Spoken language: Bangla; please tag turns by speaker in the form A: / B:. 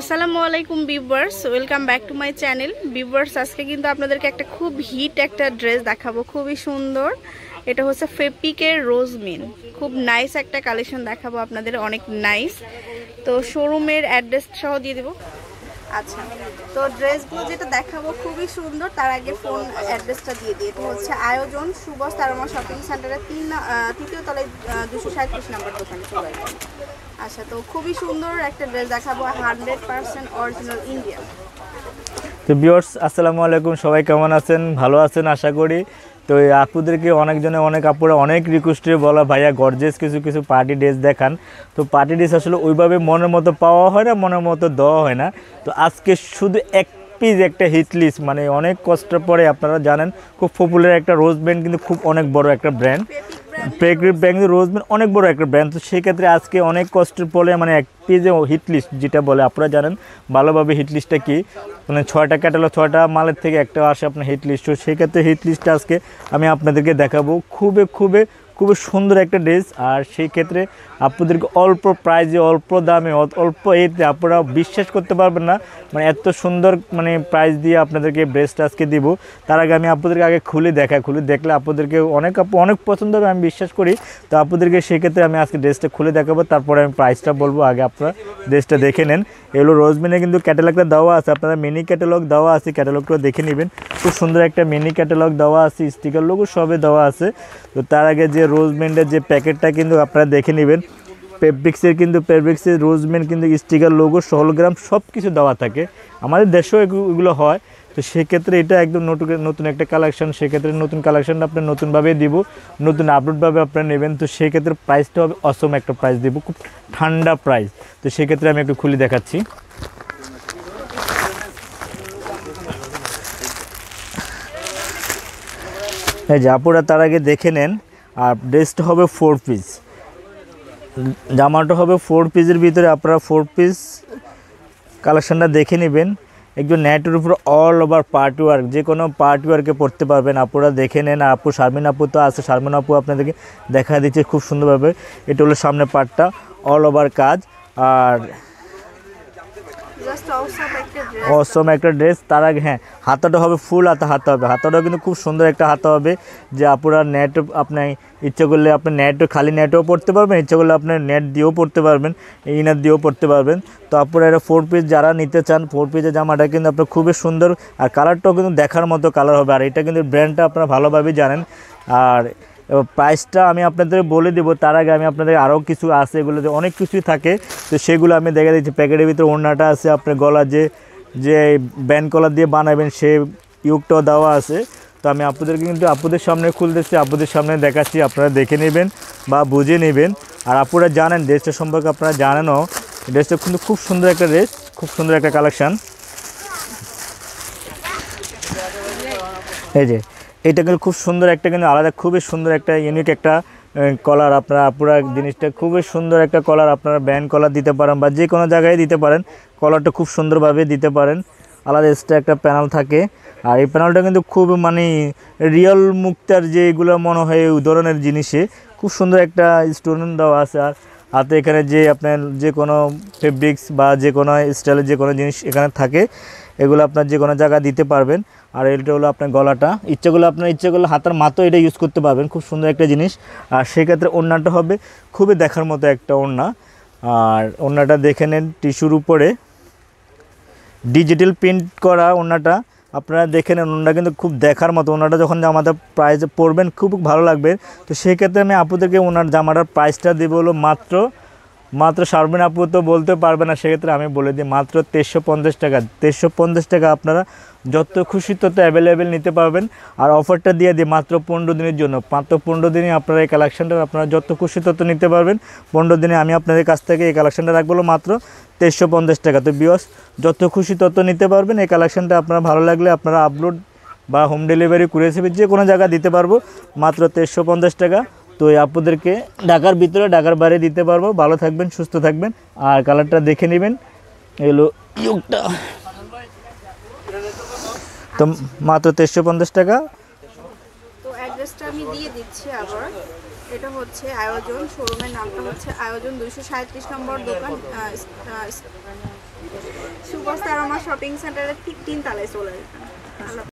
A: আসসালামু আলাইকুম viewers welcome back to my channel viewers আজকে কিন্তু আপনাদেরকে একটা খুব হিট একটা ড্রেস দেখাবো খুবই সুন্দর এটা হচ্ছে ফেপিকের রোজমিন খুব নাইস একটা কালেকশন দেখাবো আপনাদের অনেক নাইস তো শোরুমের অ্যাড্রেস সহ দিয়ে দেবো আচ্ছা তো ড্রেসগুলো যেটা দেখাবো খুবই সুন্দর তার আগে ফোন অ্যাড্রেসটা দিয়ে দিয়ে তো হচ্ছে আয়োজন সুবস তারমা শপিং সেন্টারে তিন তৃতীয় তলায় দুশো সাঁত্রিশ নম্বর দোকানে চলে আসবেন আচ্ছা তো খুবই সুন্দর একটা ড্রেস দেখাবো হান্ড্রেড পার্সেন্ট অরিজিনাল ইন্ডিয়ান
B: তো বিয়র্স আসসালামু আলাইকুম সবাই কেমন আছেন ভালো আছেন আশা করি তো এই আপুদেরকে অনেকজনে অনেক আপুরা অনেক রিকোয়েস্টে বলা ভাইয়া গর্জেস কিছু কিছু পার্টি ড্রেস দেখান তো পার্টি ড্রেস আসলে ওইভাবে মনের মতো পাওয়া হয় না মনের মতো দেওয়া হয় না তো আজকে শুধু এক পিস একটা হিটলিস মানে অনেক কষ্টের পরে আপনারা জানেন খুব পপুলার একটা রোজ ব্র্যান্ড কিন্তু খুব অনেক বড় একটা ব্র্যান্ড পেগ্রিপ ব্যাংক রোজ অনেক বড় একটা ব্র্যান্ড তো সেক্ষেত্রে আজকে অনেক কষ্টের পরে মানে এক পেজে হিট লিস্ট যেটা বলে আপনারা জানেন ভালোভাবে হিট লিস্টটা কী মানে ছয়টা ক্যাটালগ ছয়টা মালের থেকে একটা আসে আপনার হিট লিস্ট তো সেক্ষেত্রে হিট লিস্টটা আজকে আমি আপনাদেরকে দেখাবো খুবই খুবই খুব সুন্দর একটা ড্রেস আর সেই ক্ষেত্রে আপনাদেরকে অল্প প্রাইজে অল্প দামে অল্প এতে আপনারা বিশ্বাস করতে পারবেন না মানে এত সুন্দর মানে প্রাইস দিয়ে আপনাদেরকে ড্রেসটা আজকে দিব তার আগে আমি আপনাদেরকে আগে খুলে দেখা খুলে দেখলে আপনাদেরকে অনেক অনেক পছন্দ হবে আমি বিশ্বাস করি তো আপনাদেরকে সেক্ষেত্রে আমি আজকে ড্রেসটা খুলে দেখাবো তারপরে আমি প্রাইসটা বলবো আগে আপনারা ড্রেসটা দেখে নেন এগুলো রোজমিনে কিন্তু ক্যাটালগটা দেওয়া আছে আপনারা মিনি ক্যাটালগ দেওয়া আছে ক্যাটালগটাও দেখে নেবেন খুব সুন্দর একটা মিনি ক্যাটালগ দেওয়া আছে স্টিকার লোকও সবে দেওয়া আছে তো তার আগে যে রোজমেন্ডের যে প্যাকেটটা কিন্তু আপনারা দেখে নেবেন পেব্রিক্সের কিন্তু পেপ্রিক্সের রোজমেন্ড কিন্তু স্টিকার লোগো সহলগ্রাম সব কিছু দেওয়া থাকে আমাদের দেশেও এগুলো হয় তো সেক্ষেত্রে এটা একদম নতুন নতুন একটা কালেকশান সেক্ষেত্রে নতুন কালেকশানটা আপনার নতুনভাবে দিব নতুন আপলোডভাবে আপনারা নেবেন তো সেক্ষেত্রে প্রাইসটা হবে অসম একটা প্রাইস দেবো খুব ঠান্ডা প্রাইস তো সেক্ষেত্রে আমি একটু খুলে দেখাচ্ছি যে জাপুরা তার আগে দেখে নেন আর ড্রেসটা হবে ফোর পিস জামাটা হবে ফোর পিসের ভিতরে আপনারা ফোর পিস কালেকশানটা দেখে নেবেন একজন নেটের উপর অল ওভার পার্ট ওয়ার্ক যে কোনো পার্ট ওয়ার্কে পড়তে পারবেন আপুরা দেখে নেন আপু শারমিন আপু তো আছে শারমিন আপু আপনাদেরকে দেখা দিচ্ছে খুব সুন্দরভাবে এটা হলো সামনে পার্টটা অল ওভার কাজ আর অসম একটা ড্রেস তার আগে হ্যাঁ হাতাটা হবে ফুল হাতা হাতা হবে হাতাটাও কিন্তু খুব সুন্দর একটা হাতা হবে যে আপনার নেট আপনার ইচ্ছে করলে আপনি নেট খালি নেটও পড়তে পারবেন ইচ্ছে করলে আপনার নেট দিয়েও পড়তে পারবেন ইনার দিয়েও পড়তে পারবেন তো আপনার এটা ফোর পিস যারা নিতে চান ফোর পিসের জামাটা কিন্তু আপনার খুবই সুন্দর আর কালারটাও কিন্তু দেখার মতো কালার হবে আর এটা কিন্তু ব্র্যান্ডটা আপনারা ভালোভাবেই জানেন আর প্রাইসটা আমি আপনাদের বলে দেব তার আগে আমি আপনাদের আরও কিছু আছে এগুলোতে অনেক কিছুই থাকে তো সেগুলো আমি দেখা দিচ্ছি প্যাকেটের ভিতরে ওড়নাটা আছে আপনার গলা যে যে ব্যান্ড কলার দিয়ে বানাবেন সে ইউকটাও দেওয়া আছে তো আমি আপুদেরকে কিন্তু আপুদের সামনে খুলতেছি আপুদের সামনে দেখাচ্ছি আপনারা দেখে নেবেন বা বুঝে নেবেন আর আপুরা জানেন ড্রেসটা সম্পর্কে আপনারা জানেনও ড্রেসটা কিন্তু খুব সুন্দর একটা ড্রেস খুব সুন্দর একটা কালেকশান এই যে এটা কিন্তু খুব সুন্দর একটা কিন্তু আলাদা খুবই সুন্দর একটা ইউনিক একটা কলার আপনারা পুরো জিনিসটা খুবই সুন্দর একটা কলার আপনারা ব্যান্ড কলার দিতে পারেন বা যে কোনো জায়গায় দিতে পারেন কলারটা খুব সুন্দরভাবে দিতে পারেন আলাদা এক্সট্রা একটা প্যানেল থাকে আর এই প্যানেলটা কিন্তু খুব মানে রিয়েল মুক্তার যে এগুলো মনে হয় ওই ধরনের জিনিসে খুব সুন্দর একটা স্টুডেন্ট দেওয়া আছে আর হাতে এখানে যে আপনার যে কোনো ফেব্রিক্স বা যে কোনো স্টাইলের যে কোনো জিনিস এখানে থাকে এগুলো আপনার যে কোনো জায়গায় দিতে পারবেন আর এটা হলো আপনার গলাটা ইচ্ছেগুলো আপনার ইচ্ছেগুলো হাতের হাতার মাতো এটা ইউজ করতে পারবেন খুব সুন্দর একটা জিনিস আর সেক্ষেত্রে ওড়নাটা হবে খুবই দেখার মতো একটা ওড়না আর ওড়নাটা দেখে নেন টিস্যুর উপরে ডিজিটাল প্রিন্ট করা ওড়নাটা আপনারা দেখে নেন ওনারা কিন্তু খুব দেখার মতো ওনারা যখন জামাটা প্রাইস পরবেন খুব ভালো লাগবে তো সেক্ষেত্রে আমি আপুদেরকে ওনার জামাটার প্রাইসটা দেবো হলো মাত্র মাত্র সার্বিন আপু তো বলতে পারবে না সেক্ষেত্রে আমি বলে দিই মাত্র তেরোশো পঞ্চাশ টাকা তেরোশো পঞ্চাশ টাকা আপনারা যত খুশি তত অ্যাভেলেবেল নিতে পারবেন আর অফারটা দিয়ে দিই মাত্র পনেরো দিনের জন্য মাত্র পনেরো দিনে আপনারা এই কালেকশানটা আপনারা যত খুশি তত নিতে পারবেন পনেরো দিনে আমি আপনাদের কাছ থেকে এই কালেকশানটা রাখবো মাত্র তেরোশো পঞ্চাশ টাকা তো বিয়স যত খুশি তত নিতে পারবেন এই কালেকশানটা আপনারা ভালো লাগলে আপনারা আপলোড বা হোম ডেলিভারি করে যে কোনো জায়গায় দিতে পারবো মাত্র তেরোশো পঞ্চাশ টাকা তো এই আপুদেরকে ঢাকার ভিতরে ঢাকার বাইরে দিতে পারবো ভালো থাকবেন সুস্থ থাকবেন আর কালারটা দেখে নেবেন এগুলো ইউকটা তো মাত্র তেরোশো পঞ্চাশ টাকা
A: তো অ্যাড্রেসটা আমি দিয়ে দিচ্ছি আবার এটা হচ্ছে আয়োজন শোরুমের নামটা হচ্ছে আয়োজন দুইশো সাঁত্রিশ নম্বর দোকান আমার শপিং সেন্টারের ঠিক তিনতলায় চলে